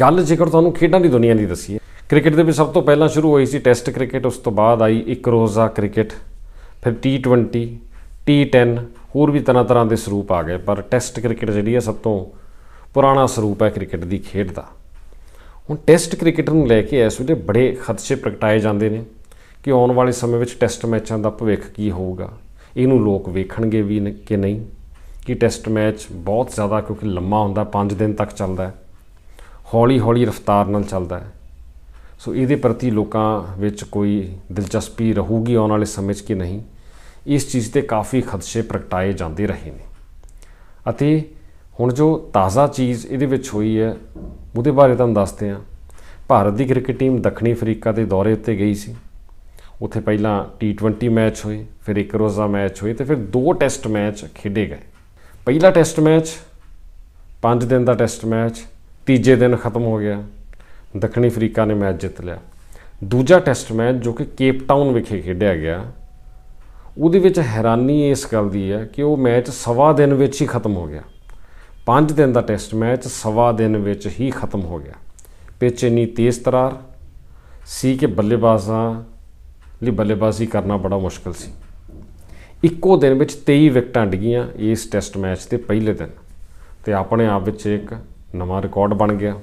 ਗੱਲ ਜੇਕਰ ਤੁਹਾਨੂੰ ਖੇਡਾਂ ਦੀ ਦੁਨੀਆ ਦੀ ਦੱਸੀਏ ਕ੍ਰਿਕਟ ਦੇ ਵਿੱਚ ਸਭ ਤੋਂ ਪਹਿਲਾਂ ਸ਼ੁਰੂ ਹੋਈ ਸੀ ਟੈਸਟ ਕ੍ਰਿਕਟ ਉਸ ਤੋਂ ਬਾਅਦ ਆਈ ਇੱਕ ਰੋਜ਼ਾ ਕ੍ਰਿਕਟ ਫਿਰ T20 T10 ਹੋਰ ਵੀ ਤਰ੍ਹਾਂ ਤਰ੍ਹਾਂ ਦੇ ਸਰੂਪ ਆ ਗਏ ਪਰ ਟੈਸਟ ਕ੍ਰਿਕਟ ਜਿਹੜੀ ਹੈ ਸਭ ਤੋਂ ਪੁਰਾਣਾ ਸਰੂਪ ਹੈ ਕ੍ਰਿਕਟ ਦੀ ਖੇਡ ਦਾ ਹੁਣ ਟੈਸਟ ਕ੍ਰਿਕਟ ਨੂੰ ਲੈ ਕੇ ਇਸ ਵੇਲੇ ਬੜੇ ਖਦਸ਼ੇ ਪ੍ਰਗਟਾਏ ਜਾਂਦੇ ਨੇ ਕਿ ਆਉਣ ਵਾਲੇ ਸਮੇਂ ਵਿੱਚ ਟੈਸਟ ਮੈਚਾਂ ਦਾ ਭਵਿੱਖ ਕੀ ਹੋਊਗਾ ਇਹਨੂੰ ਲੋਕ ਵੇਖਣਗੇ ਵੀ ਕਿ ਨਹੀਂ ਕਿ ਟੈਸਟ ਮੈਚ ਬਹੁਤ ਜ਼ਿਆਦਾ ਕਿਉਂਕਿ ਲੰਮਾ ਹੁੰਦਾ 5 ਦਿਨ ਤੱਕ ਚੱਲਦਾ ਹੈ ਹੌਲੀ ਹੌਲੀ ਰਫ਼ਤਾਰ ਨਾਲ ਚੱਲਦਾ ਹੈ ਸੋ ਇਹਦੇ ਪ੍ਰਤੀ ਲੋਕਾਂ ਵਿੱਚ ਕੋਈ ਦਿਲਚਸਪੀ ਰਹੂਗੀ ਆਉਣ ਵਾਲੇ ਸਮੇਂ 'ਚ ਕਿ ਨਹੀਂ ਇਸ ਚੀਜ਼ ਤੇ ਕਾਫੀ ਖਦਸ਼ੇ ਪ੍ਰਗਟਾਏ ਜਾਂਦੇ ਰਹੇ ਨੇ ਅਤੇ ਹੁਣ ਜੋ ਤਾਜ਼ਾ ਚੀਜ਼ ਇਹਦੇ ਵਿੱਚ ਹੋਈ ਹੈ ਉਹਦੇ ਬਾਰੇ ਤੁਹਾਨੂੰ ਦੱਸਦੇ ਹਾਂ ਭਾਰਤ ਦੀ ਕ੍ਰਿਕਟ ਟੀਮ ਦੱਖਣੀ ਅਫਰੀਕਾ ਦੇ ਦੌਰੇ ਉੱਤੇ ਗਈ ਸੀ ਉੱਥੇ ਪਹਿਲਾਂ T20 ਮੈਚ ਹੋਏ ਫਿਰ ਇੱਕ ਰੋਜ਼ਾ ਮੈਚ ਹੋਏ ਤੇ ਫਿਰ ਦੋ ਟੈਸਟ ਮੈਚ ਖੇਡੇ ਗਏ ਪਹਿਲਾ ਟੈਸਟ ਮੈਚ 5 ਦਿਨ ਦਾ ਟੈਸਟ ਮੈਚ ਤੀਜੇ ਦਿਨ ਖਤਮ ਹੋ ਗਿਆ ਦੱਖਣੀ ਅਫਰੀਕਾ ਨੇ ਮੈਚ ਜਿੱਤ ਲਿਆ ਦੂਜਾ ਟੈਸਟ ਮੈਚ ਜੋ ਕਿ ਕੇਪ ਟਾਊਨ ਵਿਖੇ ਖੇਡਿਆ ਗਿਆ ਉਹਦੇ ਵਿੱਚ ਹੈਰਾਨੀ ਇਸ ਗੱਲ ਦੀ ਹੈ ਕਿ ਉਹ ਮੈਚ ਸਵਾ ਦਿਨ ਵਿੱਚ ਹੀ ਖਤਮ ਹੋ ਗਿਆ 5 ਦਿਨ ਦਾ ਟੈਸਟ ਮੈਚ ਸਵਾ ਦਿਨ ਵਿੱਚ ਹੀ ਖਤਮ ਹੋ ਗਿਆ ਪਿਚ ਇੰਨੀ ਤੇਜ਼ ਤਰਾਰ ਸੀ ਕਿ ਬੱਲੇਬਾਜ਼ਾਂ ਲਈ ਬੱਲੇਬਾਜ਼ੀ ਕਰਨਾ ਬੜਾ ਮੁਸ਼ਕਲ ਸੀ ਇੱਕੋ ਦਿਨ ਵਿੱਚ 23 ਵਿਕਟਾਂ ਡਿੱਗੀਆਂ ਇਸ ਟੈਸਟ ਮੈਚ ਦੇ ਪਹਿਲੇ ਦਿਨ ਤੇ ਆਪਣੇ ਆਪ ਵਿੱਚ ਇੱਕ ਨਵਾਂ ਰਿਕਾਰਡ ਬਣ ਗਿਆ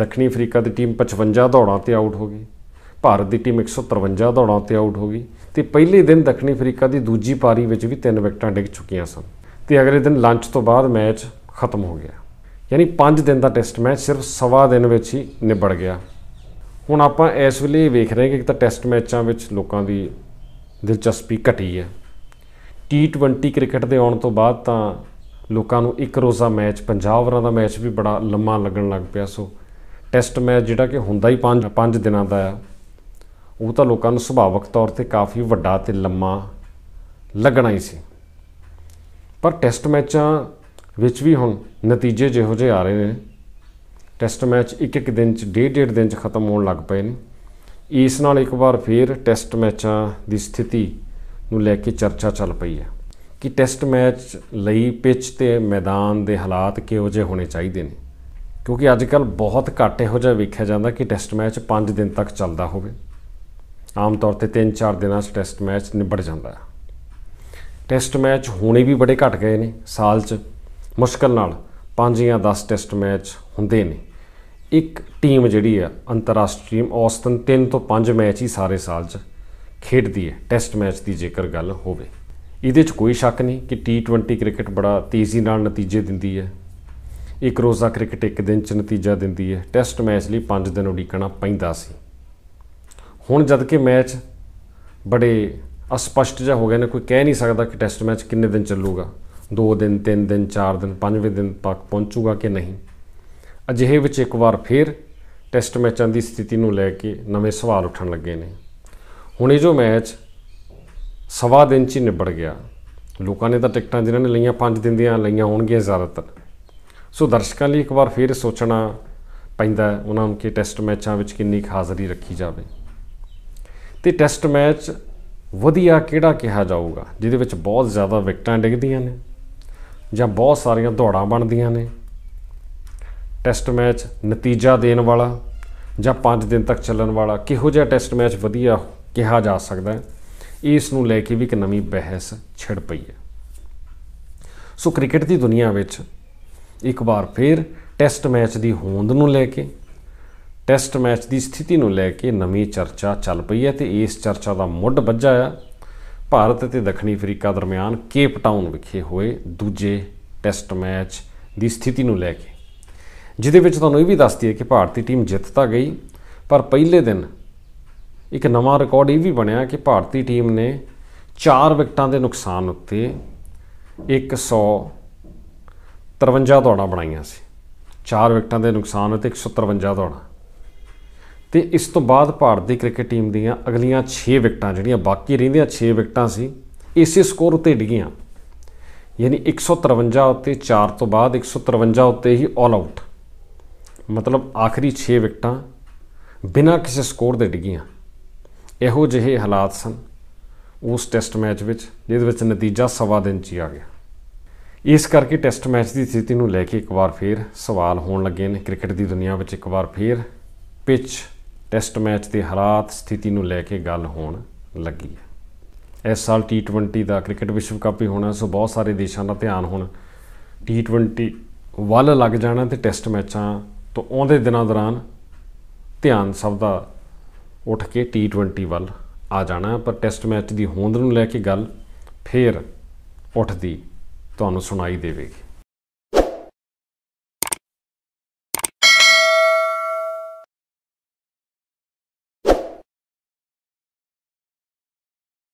ਦੱਖਣੀ ਅਫਰੀਕਾ ਦੀ ਟੀਮ 55 ਦੌੜਾਂ ਤੇ ਆਊਟ ਹੋ ਗਈ ਭਾਰਤ ਦੀ ਟੀਮ 153 ਦੌੜਾਂ ਤੇ ਆਊਟ ਹੋ ਗਈ ਤੇ ਪਹਿਲੇ ਦਿਨ ਦੱਖਣੀ ਅਫਰੀਕਾ ਦੀ ਦੂਜੀ ਪਾਰੀ ਵਿੱਚ ਵੀ ਤਿੰਨ ਵਿਕਟਾਂ ਡਿੱਗ ਚੁੱਕੀਆਂ ਸਨ ਤੇ ਅਗਲੇ ਦਿਨ ਲੰਚ ਤੋਂ ਬਾਅਦ ਮੈਚ ਖਤਮ ਹੋ ਗਿਆ ਯਾਨੀ 5 ਦਿਨ ਦਾ ਟੈਸਟ ਮੈਚ ਸਿਰਫ ਸਵਾ ਦਿਨ ਵਿੱਚ ਹੀ ਨਿਬੜ ਗਿਆ ਹੁਣ ਆਪਾਂ ਇਸ ਵੇਲੇ ਵੇਖ ਰਹੇ ਹਾਂ ਕਿ ਤਾਂ ਟੈਸਟ ਮੈਚਾਂ ਵਿੱਚ ਲੋਕਾਂ ਦੀ ਦਿਲਚਸਪੀ ਘਟੀ ਹੈ T20 ਕ੍ਰਿਕਟ ਦੇ ਆਉਣ ਤੋਂ ਬਾਅਦ ਤਾਂ ਲੋਕਾਂ ਨੂੰ ਇੱਕ ਰੋਜ਼ਾ ਮੈਚ 50 ਓਵਰਾਂ ਦਾ ਮੈਚ ਵੀ ਬੜਾ ਲੰਮਾ ਲੱਗਣ ਲੱਗ ਪਿਆ ਸੋ ਟੈਸਟ ਮੈਚ ਜਿਹੜਾ ਕਿ ਹੁੰਦਾ ਹੀ 5 5 ਦਿਨਾਂ ਦਾ ਆ ਉਹ ਤਾਂ ਲੋਕਾਂ ਨੂੰ ਸੁਭਾਵਕ ਤੌਰ ਤੇ ਕਾਫੀ ਵੱਡਾ ਤੇ ਲੰਮਾ ਲੱਗਣਾ ਹੀ ਸੀ ਪਰ ਟੈਸਟ ਮੈਚਾਂ ਵਿੱਚ ਵੀ ਹੁਣ ਨਤੀਜੇ ਜਿਹੋ ਜਿਹੇ ਆ ਰਹੇ ਨੇ ਟੈਸਟ ਮੈਚ ਇੱਕ ਇੱਕ ਦਿਨ ਚ ਡੇਢ ਡੇਢ ਦਿਨ ਚ ਖਤਮ ਹੋਣ ਲੱਗ ਪਏ ਨੇ ਇਸ ਨਾਲ ਇੱਕ ਵਾਰ ਫੇਰ ਟੈਸਟ ਮੈਚਾਂ ਦੀ ਸਥਿਤੀ ਨੂੰ ਲੈ ਕੇ ਚਰਚਾ ਚੱਲ ਪਈ ਹੈ ਕਿ ਟੈਸਟ ਮੈਚ ਲਈ ਪਿਚ ਤੇ ਮੈਦਾਨ ਦੇ ਹਾਲਾਤ ਕਿਹੋ ਜਿਹੇ ਹੋਣੇ ਚਾਹੀਦੇ ਨੇ ਕਿਉਂਕਿ ਅੱਜ ਕੱਲ ਬਹੁਤ ਘੱਟ ਇਹੋ ਜਿਹਾ ਵੇਖਿਆ ਜਾਂਦਾ ਕਿ ਟੈਸਟ ਮੈਚ 5 ਦਿਨ ਤੱਕ ਚੱਲਦਾ ਹੋਵੇ ਆਮ ਤੌਰ ਤੇ 3-4 ਦਿਨਾਂ 'ਚ ਟੈਸਟ ਮੈਚ ਨਿਬੜ ਜਾਂਦਾ ਹੈ ਟੈਸਟ ਮੈਚ ਹੋਣੇ ਵੀ ਬੜੇ ਘਟ ਗਏ ਨੇ ਸਾਲ 'ਚ ਮੁਸ਼ਕਲ ਨਾਲ 5 ਜਾਂ 10 ਟੈਸਟ ਮੈਚ ਹੁੰਦੇ ਨੇ ਇੱਕ ਟੀਮ ਜਿਹੜੀ ਆ ਅੰਤਰਰਾਸ਼ਟਰੀ ਔਸਤਨ 3 ਤੋਂ 5 ਮੈਚ ਹੀ ਸਾਰੇ ਸਾਲ 'ਚ ਖੇਡਦੀ ਹੈ ਟੈਸਟ ਮੈਚ ਦੀ ਜੇਕਰ ਗੱਲ ਹੋਵੇ ਇਹਦੇ 'ਚ ਕੋਈ ਸ਼ੱਕ ਨਹੀਂ ਕਿ T20 ਕ੍ਰਿਕਟ ਬੜਾ ਤੇਜ਼ੀ ਨਾਲ ਨਤੀਜੇ ਦਿੰਦੀ ਹੈ ਇੱਕ ਰੋਜ਼ਾ ਕ੍ਰਿਕਟ ਇੱਕ ਦਿਨ 'ਚ ਨਤੀਜਾ ਦਿੰਦੀ ਹੈ ਟੈਸਟ ਮੈਚ ਲਈ 5 ਦਿਨ ਉਡੀਕਣਾ ਪੈਂਦਾ ਸੀ ਹੁਣ ਜਦ ਕਿ ਮੈਚ ਬੜੇ ਅਸਪਸ਼ਟ ਜਿਹਾ ਹੋ ਗਏ ਨੇ ਕੋਈ ਕਹਿ ਨਹੀਂ ਸਕਦਾ ਕਿ ਟੈਸਟ ਮੈਚ ਕਿੰਨੇ ਦਿਨ ਚੱਲੂਗਾ 2 ਦਿਨ 3 ਦਿਨ 4 ਦਿਨ 5ਵੇਂ ਦਿਨ ਤੱਕ ਪਹੁੰਚੂਗਾ ਕਿ ਨਹੀਂ ਅਜਿਹੇ ਵਿੱਚ ਇੱਕ ਵਾਰ ਫੇਰ ਟੈਸਟ ਮੈਚਾਂ ਦੀ ਸਥਿਤੀ ਨੂੰ ਲੈ ਕੇ ਨਵੇਂ ਸਵਾਲ ਉੱਠਣ ਲੱਗੇ ਨੇ ਹੁਣ ਇਹ ਜੋ ਮੈਚ ਸਵਾ ਦਿਨ 'ਚ ਨਿਬੜ ਗਿਆ ਲੋਕਾਂ ਨੇ ਤਾਂ ਟਿਕਟਾਂ ਜਿਨ੍ਹਾਂ ਨੇ ਲਈਆਂ 5 ਦਿਨ ਦੀਆਂ ਲਈਆਂ ਹੋਣਗੀਆਂ ਜ਼ਿਆਦਾਤਰ ਸੋ ਦਰਸ਼ਕਾਂ ਲਈ ਇੱਕ ਵਾਰ ਫੇਰ ਸੋਚਣਾ ਪੈਂਦਾ ਉਹਨਾਂ ਨੂੰ ਕਿ ਟੈਸਟ ਮੈਚਾਂ ਵਿੱਚ ਕਿੰਨੀ ਹਾਜ਼ਰੀ ਰੱਖੀ ਜਾਵੇ ਤੇ ਟੈਸਟ ਮੈਚ ਵਧੀਆ ਕਿਹੜਾ ਕਿਹਾ ਜਾਊਗਾ ਜਿਹਦੇ ਵਿੱਚ ਬਹੁਤ ਜ਼ਿਆਦਾ ਵਿਕਟਾਂ ਡਿੱਗਦੀਆਂ ਨੇ ਜਾਂ ਬਹੁਤ ਸਾਰੀਆਂ ਦੌੜਾਂ ਬਣਦੀਆਂ ਨੇ ਟੈਸਟ ਮੈਚ ਨਤੀਜਾ ਦੇਣ ਵਾਲਾ ਜਾਂ 5 ਦਿਨ ਤੱਕ ਚੱਲਣ ਵਾਲਾ ਕਿਹੋ ਜਿਹਾ ਟੈਸਟ ਮੈਚ ਵਧੀਆ ਕਿਹਾ ਜਾ ਸਕਦਾ ਹੈ ਇਸ ਨੂੰ ਲੈ ਕੇ ਵੀ ਇੱਕ ਨਵੀਂ ਬਹਿਸ ਛਿੜ ਪਈ ਹੈ ਸੋ ਕ੍ਰਿਕਟ ਦੀ ਦੁਨੀਆ ਵਿੱਚ ਇੱਕ ਵਾਰ ਫਿਰ ਟੈਸਟ ਮੈਚ ਦੀ ਹੋਂਦ ਨੂੰ ਲੈ ਕੇ ਟੈਸਟ ਮੈਚ ਦੀ ਸਥਿਤੀ ਨੂੰ ਲੈ ਕੇ ਨਵੀਂ ਚਰਚਾ ਚੱਲ ਪਈ ਹੈ ਤੇ ਇਸ ਚਰਚਾ ਦਾ ਮੁੱਢ ਵੱਜਾ ਹੈ ਭਾਰਤ ਤੇ ਦੱਖਣੀ ਅਫਰੀਕਾ ਦਰਮਿਆਨ ਕੇਪ ਟਾਊਨ ਵਿਖੇ ਹੋਏ ਦੂਜੇ ਟੈਸਟ ਮੈਚ ਦੀ ਸਥਿਤੀ ਨੂੰ ਲੈ ਕੇ ਜਿਹਦੇ ਵਿੱਚ ਤੁਹਾਨੂੰ ਇਹ ਵੀ ਦੱਸਦੀ ਹੈ ਕਿ ਭਾਰਤੀ ਟੀਮ ਜਿੱਤ ਤਾਂ ਗਈ ਪਰ ਪਹਿਲੇ ਦਿਨ ਇੱਕ ਨਵਾਂ ਰਿਕਾਰਡ ਇਹ ਵੀ ਬਣਿਆ ਕਿ ਭਾਰਤੀ ਟੀਮ ਨੇ 4 ਵਿਕਟਾਂ ਦੇ ਨੁਕਸਾਨ ਉੱਤੇ 153 ਦੌੜਾਂ ਬਣਾਈਆਂ ਸੀ 4 ਵਿਕਟਾਂ ਦੇ ਨੁਕਸਾਨ ਉੱਤੇ 153 ਦੌੜਾਂ ਤੇ ਇਸ ਤੋਂ ਬਾਅਦ ਭਾਰਤ ਦੀ ਕ੍ਰਿਕਟ ਟੀਮ ਦੀਆਂ ਅਗਲੀਆਂ 6 ਵਿਕਟਾਂ ਜਿਹੜੀਆਂ ਬਾਕੀ ਰਹਿੰਦੀਆਂ 6 ਵਿਕਟਾਂ ਸੀ ਇਸੇ ਸਕੋਰ ਉੱਤੇ ਡਿੱਗੀਆਂ ਯਾਨੀ 153 ਉੱਤੇ 4 ਤੋਂ ਬਾਅਦ 153 ਉੱਤੇ ਹੀ ਆਲ ਆਊਟ ਮਤਲਬ ਆਖਰੀ 6 ਵਿਕਟਾਂ ਬਿਨਾਂ ਕਿਸੇ ਸਕੋਰ ਦੇ ਡਿੱਗੀਆਂ ਇਹੋ ਜਿਹੇ ਹਾਲਾਤ ਸਨ ਉਸ ਟੈਸਟ ਮੈਚ ਵਿੱਚ ਜਿਹਦੇ ਵਿੱਚ ਨਤੀਜਾ ਸਵਾ ਦਿਨ 'ਚ ਆ ਗਿਆ ਇਸ ਕਰਕੇ ਟੈਸਟ ਮੈਚ ਦੀ ਸਥਿਤੀ ਨੂੰ ਲੈ ਕੇ ਇੱਕ ਵਾਰ ਫੇਰ ਸਵਾਲ ਹੋਣ ਲੱਗੇ ਨੇ ਕ੍ਰਿਕਟ ਦੀ ਦੁਨੀਆ ਵਿੱਚ ਇੱਕ ਵਾਰ ਫੇਰ ਪਿਚ ਟੈਸਟ ਮੈਚ ਦੇ ਹਾਲਾਤ ਸਥਿਤੀ ਨੂੰ ਲੈ ਕੇ ਗੱਲ ਹੋਣ ਲੱਗੀ ਹੈ ਇਸ ਸਾਲ T20 ਦਾ ਕ੍ਰਿਕਟ ਵਿਸ਼ਵ ਕੱਪ ਹੀ ਹੋਣਾ ਸੋ ਬਹੁਤ ਸਾਰੇ ਦੇਸ਼ਾਂ ਦਾ ਧਿਆਨ ਹੁਣ T20 ਵੱਲ ਲੱਗ ਜਾਣਾ ਤੇ ਟੈਸਟ ਮੈਚਾਂ ਤੋਂ ਆਉਂਦੇ ਦਿਨਾਂ ਦੌਰਾਨ ਧਿਆਨ ਸਭ ਦਾ ਉੱਠ ਕੇ T20 ਵੱਲ ਆ ਜਾਣਾ ਪਰ ਟੈਸਟ ਮੈਚ ਦੀ ਹੋਂਦ ਨੂੰ ਲੈ ਕੇ ਗੱਲ ਫੇਰ ਉੱਠਦੀ ਤੁਹਾਨੂੰ ਸੁਣਾਈ ਦੇਵੇਗੀ